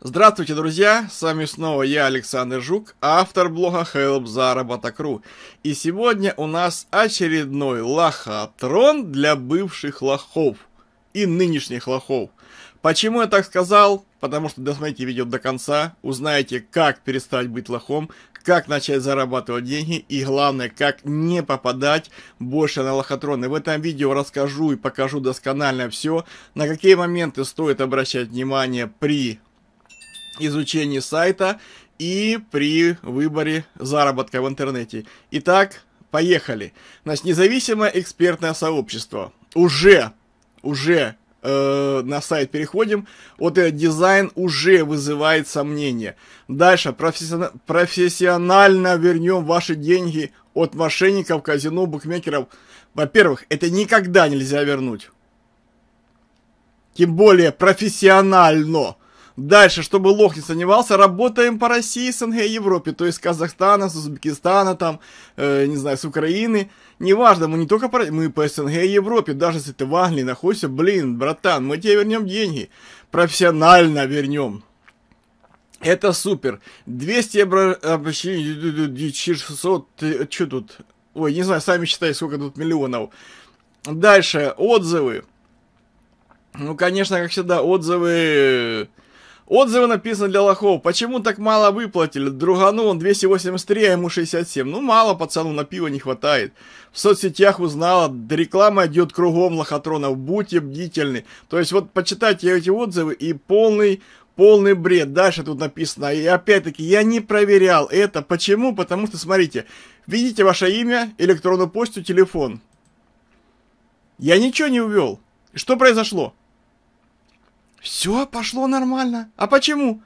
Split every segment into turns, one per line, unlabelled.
Здравствуйте, друзья! С вами снова я, Александр Жук, автор блога helpzaработок.ру. И сегодня у нас очередной лохотрон для бывших лохов и нынешних лохов. Почему я так сказал? Потому что досмотрите видео до конца, узнаете, как перестать быть лохом, как начать зарабатывать деньги и главное, как не попадать больше на лохотроны. В этом видео расскажу и покажу досконально все, на какие моменты стоит обращать внимание при изучении сайта и при выборе заработка в интернете. Итак, поехали. Значит, независимое экспертное сообщество. Уже, уже э, на сайт переходим, вот этот дизайн уже вызывает сомнения. Дальше профессионально, профессионально вернем ваши деньги от мошенников, казино, букмекеров. Во-первых, это никогда нельзя вернуть. Тем более профессионально. Дальше, чтобы лох не сомневался, работаем по России, СНГ, Европе, то есть с Казахстана, с Узбекистана, там, э, не знаю, с Украины. Неважно, мы не только по, мы по СНГ и Европе, даже если ты в Англии находишься, блин, братан, мы тебе вернем деньги, профессионально вернем. Это супер. 200 евро, обращений, 600, э, что тут? Ой, не знаю, сами считайте, сколько тут миллионов. Дальше, отзывы. Ну, конечно, как всегда, отзывы Отзывы написаны для лохов. Почему так мало выплатили? Другану он 283, а ему 67. Ну, мало пацану, на пиво не хватает. В соцсетях узнала, да реклама идет кругом лохотронов. Будьте бдительны. То есть, вот почитайте эти отзывы и полный полный бред. Дальше тут написано. И опять-таки, я не проверял это. Почему? Потому что, смотрите, видите ваше имя, электронную почту, телефон. Я ничего не увел. Что произошло? Все пошло нормально. А почему?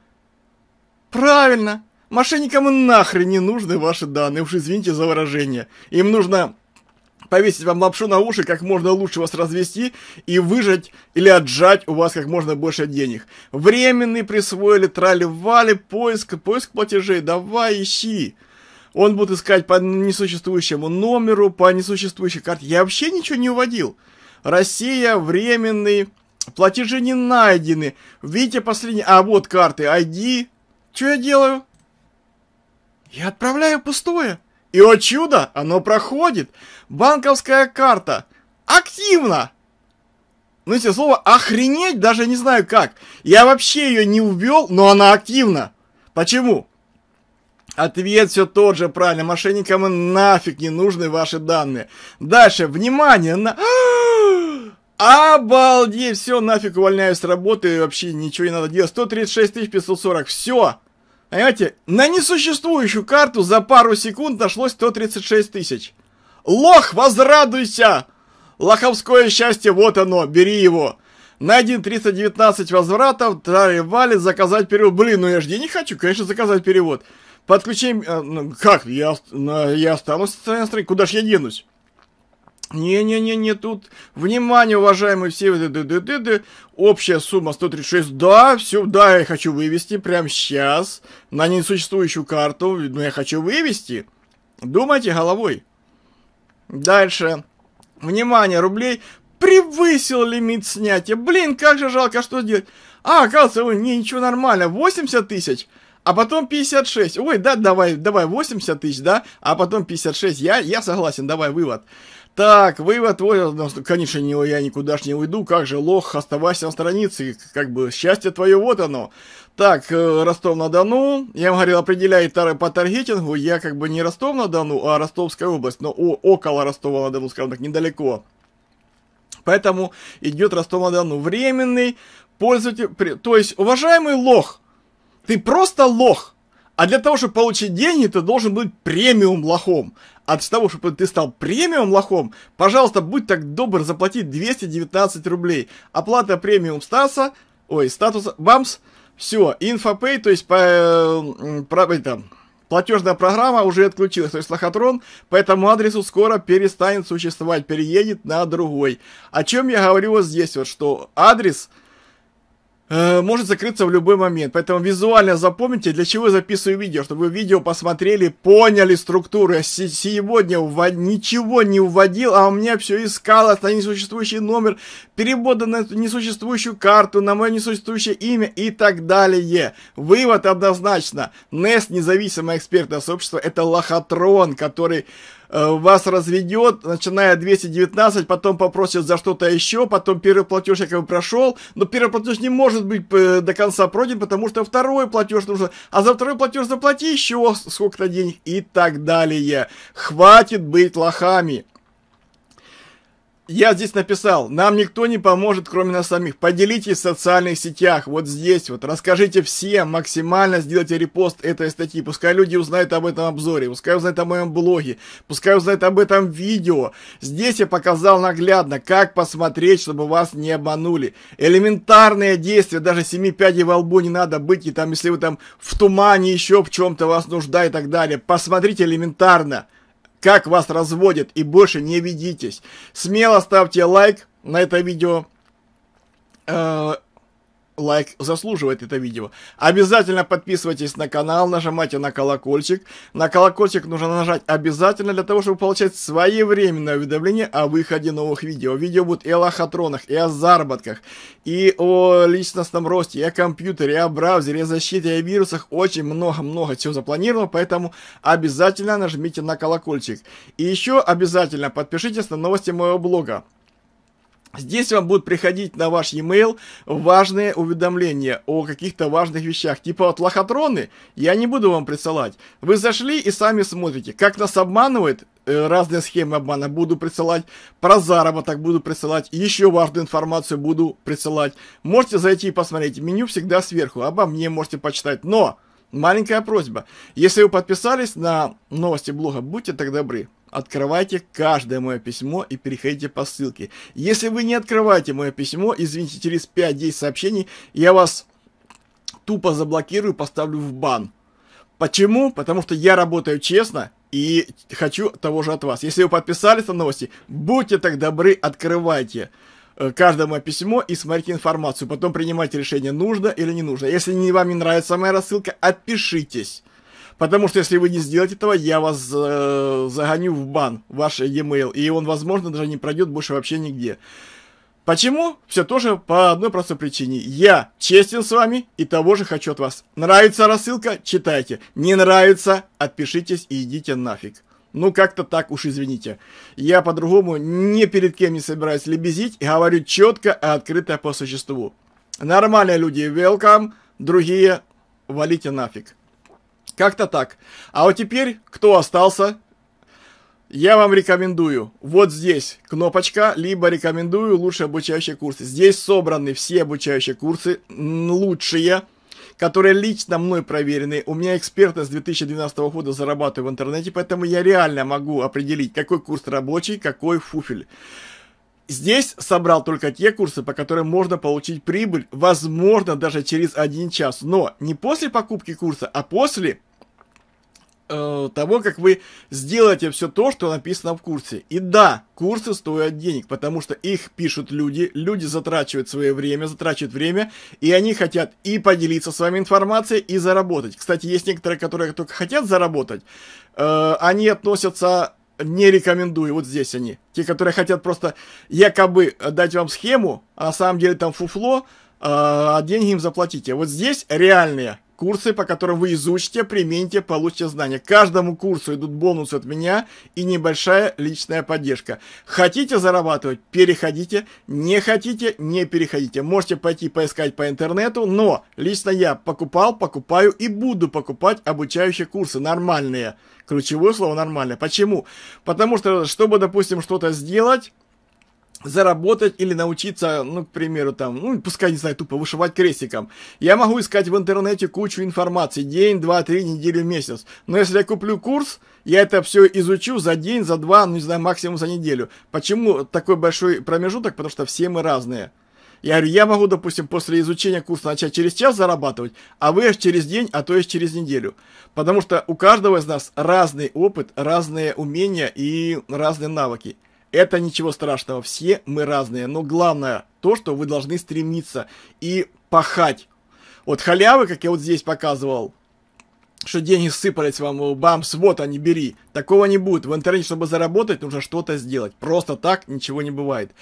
Правильно. Мошенникам нахрен не нужны ваши данные, уж извините за выражение. Им нужно повесить вам лапшу на уши, как можно лучше вас развести и выжать или отжать у вас как можно больше денег. Временный присвоили, трали-вали, поиск, поиск платежей, давай ищи. Он будет искать по несуществующему номеру, по несуществующей карте. Я вообще ничего не уводил. Россия, временный Платежи не найдены. Видите последний... А, вот карты. ID. Что я делаю? Я отправляю пустое. И, о чудо, оно проходит. Банковская карта. Активно. Ну, если слово охренеть, даже не знаю как. Я вообще ее не увел, но она активна. Почему? Ответ все тот же, правильно. Мошенникам нафиг не нужны ваши данные. Дальше, внимание на... А -а -а! Обалдеть, все, нафиг увольняюсь с работы, вообще ничего не надо делать. 136 540, все. Понимаете, на несуществующую карту за пару секунд нашлось 136 тысяч. Лох, возрадуйся! Лоховское счастье, вот оно, бери его. Найден 319 возвратов, траревали, заказать перевод. Блин, ну я же не хочу, конечно, заказать перевод. Подключим... Э, ну, как? Я, я останусь на стороны. Куда же я денусь? Не-не-не-не, тут, внимание, уважаемые все, ды -ды -ды -ды -ды. общая сумма 136, да, все, да, я хочу вывести прямо сейчас на несуществующую карту, но я хочу вывести. Думайте головой. Дальше. Внимание, рублей превысил лимит снятия. Блин, как же жалко, что делать? А, оказывается, ой, не, ничего нормально, 80 тысяч, а потом 56. Ой, да, давай, давай, 80 тысяч, да, а потом 56. Я, я согласен, давай, вывод. Так, вывод, вот, ну, конечно, не, я никуда ж не уйду, как же, лох, оставайся на странице, как бы, счастье твое, вот оно. Так, э, Ростов-на-Дону, я вам говорил, определяй тары по таргетингу, я как бы не Ростов-на-Дону, а Ростовская область, но о, около Ростова-на-Дону, скажем так, недалеко. Поэтому идет Ростов-на-Дону временный пользователь, то есть, уважаемый лох, ты просто лох, а для того, чтобы получить деньги, ты должен быть премиум лохом. А для того, чтобы ты стал премиум лохом, пожалуйста, будь так добр заплатить 219 рублей. Оплата премиум стаса, ой, статуса, бамс, все, инфопей, то есть по, про, это, платежная программа уже отключилась, то есть лохотрон по этому адресу скоро перестанет существовать, переедет на другой. О чем я говорю вот здесь вот, что адрес – Э, может закрыться в любой момент. Поэтому визуально запомните, для чего я записываю видео, чтобы вы видео посмотрели, поняли структуру. Я сегодня увод... ничего не уводил, а у меня все искалось на несуществующий номер, перевода на несуществующую карту, на мое несуществующее имя и так далее. Вывод однозначно. Nest независимое экспертное сообщество, это лохотрон, который Э, вас разведет, начиная 219, потом попросит за что-то еще, потом первый платеж якобы прошел, но первый платеж не может быть э, до конца пройден, потому что второй платеж нужно, а за второй платеж заплати еще сколько-то денег и так далее. Хватит быть лохами. Я здесь написал, нам никто не поможет, кроме нас самих. Поделитесь в социальных сетях, вот здесь вот. Расскажите всем, максимально сделайте репост этой статьи. Пускай люди узнают об этом обзоре, пускай узнают о моем блоге, пускай узнают об этом видео. Здесь я показал наглядно, как посмотреть, чтобы вас не обманули. Элементарные действия, даже семи пядей во лбу не надо быть. И там, если вы там в тумане еще в чем-то вас нужда и так далее. Посмотрите элементарно как вас разводят и больше не ведитесь. Смело ставьте лайк на это видео. Э, лайк заслуживает это видео. Обязательно подписывайтесь на канал, нажимайте на колокольчик. На колокольчик нужно нажать обязательно для того, чтобы получать своевременное уведомление о выходе новых видео. Видео будут и о лохотронах, и о заработках, и о личностном росте, и о компьютере, и о браузере, и о защите, и о вирусах. Очень много-много всего запланировано, поэтому обязательно нажмите на колокольчик. И еще обязательно подпишитесь на новости моего блога. Здесь вам будут приходить на ваш e-mail важные уведомления о каких-то важных вещах. Типа вот лохотроны я не буду вам присылать. Вы зашли и сами смотрите, как нас обманывают э, разные схемы обмана буду присылать, про заработок буду присылать, еще важную информацию буду присылать. Можете зайти и посмотреть, меню всегда сверху, обо мне можете почитать, но маленькая просьба, если вы подписались на новости блога, будьте так добры, открывайте каждое мое письмо и переходите по ссылке. Если вы не открываете мое письмо, извините, через 5-10 сообщений я вас тупо заблокирую, поставлю в бан. Почему? Потому что я работаю честно и хочу того же от вас. Если вы подписались на новости, будьте так добры, открывайте э, каждому письмо и смотрите информацию. Потом принимайте решение, нужно или не нужно. Если вам не нравится моя рассылка, отпишитесь. Потому что если вы не сделаете этого, я вас э, загоню в бан, ваш e-mail, и он, возможно, даже не пройдет больше вообще нигде. Почему? Все тоже по одной простой причине. Я честен с вами и того же хочу от вас. Нравится рассылка? Читайте. Не нравится? Отпишитесь и идите нафиг. Ну, как-то так уж извините. Я по-другому ни перед кем не собираюсь лебезить и говорю четко и открыто по существу. Нормальные люди, welcome, другие валите нафиг. Как-то так. А вот теперь, кто остался, я вам рекомендую, вот здесь кнопочка, либо рекомендую лучшие обучающие курсы. Здесь собраны все обучающие курсы, лучшие, которые лично мной проверены. У меня экспертность с 2012 года зарабатываю в интернете, поэтому я реально могу определить, какой курс рабочий, какой фуфель. Здесь собрал только те курсы, по которым можно получить прибыль, возможно, даже через один час. Но не после покупки курса, а после э, того, как вы сделаете все то, что написано в курсе. И да, курсы стоят денег, потому что их пишут люди, люди затрачивают свое время, затрачивают время, и они хотят и поделиться с вами информацией, и заработать. Кстати, есть некоторые, которые только хотят заработать, э, они относятся не рекомендую. Вот здесь они. Те, которые хотят просто якобы дать вам схему, а на самом деле там фуфло, а, а деньги им заплатите. Вот здесь реальные курсы, по которым вы изучите, примените, получите знания. Каждому курсу идут бонусы от меня и небольшая личная поддержка. Хотите зарабатывать? Переходите. Не хотите? Не переходите. Можете пойти поискать по интернету, но лично я покупал, покупаю и буду покупать обучающие курсы. Нормальные. Ключевое слово нормальное. Почему? Потому что, чтобы, допустим, что-то сделать, заработать или научиться, ну, к примеру, там, ну, пускай, не знаю, тупо вышивать крестиком. Я могу искать в интернете кучу информации, день, два, три, неделю, месяц. Но если я куплю курс, я это все изучу за день, за два, ну, не знаю, максимум за неделю. Почему такой большой промежуток? Потому что все мы разные. Я говорю, я могу, допустим, после изучения курса начать через час зарабатывать, а вы аж через день, а то есть через неделю. Потому что у каждого из нас разный опыт, разные умения и разные навыки. Это ничего страшного, все мы разные, но главное то, что вы должны стремиться и пахать. Вот халявы, как я вот здесь показывал, что деньги сыпались вам, бамс, вот они, бери. Такого не будет. В интернете, чтобы заработать, нужно что-то сделать. Просто так ничего не бывает.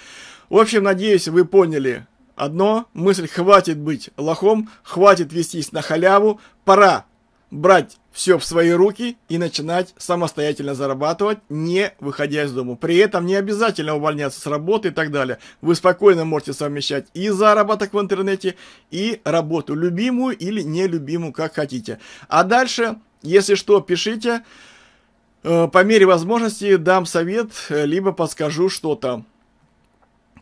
В общем, надеюсь, вы поняли одно. Мысль, хватит быть лохом, хватит вестись на халяву, пора брать все в свои руки и начинать самостоятельно зарабатывать, не выходя из дома. При этом не обязательно увольняться с работы и так далее. Вы спокойно можете совмещать и заработок в интернете, и работу, любимую или нелюбимую, как хотите. А дальше, если что, пишите. Э, по мере возможности дам совет, э, либо подскажу что-то.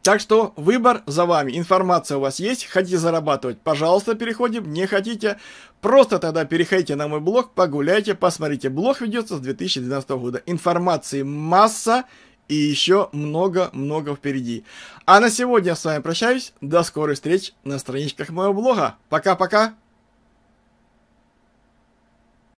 Так что выбор за вами, информация у вас есть, хотите зарабатывать, пожалуйста, переходим, не хотите, просто тогда переходите на мой блог, погуляйте, посмотрите, блог ведется с 2012 года, информации масса и еще много-много впереди. А на сегодня я с вами прощаюсь, до скорых встреч на страничках моего блога, пока-пока!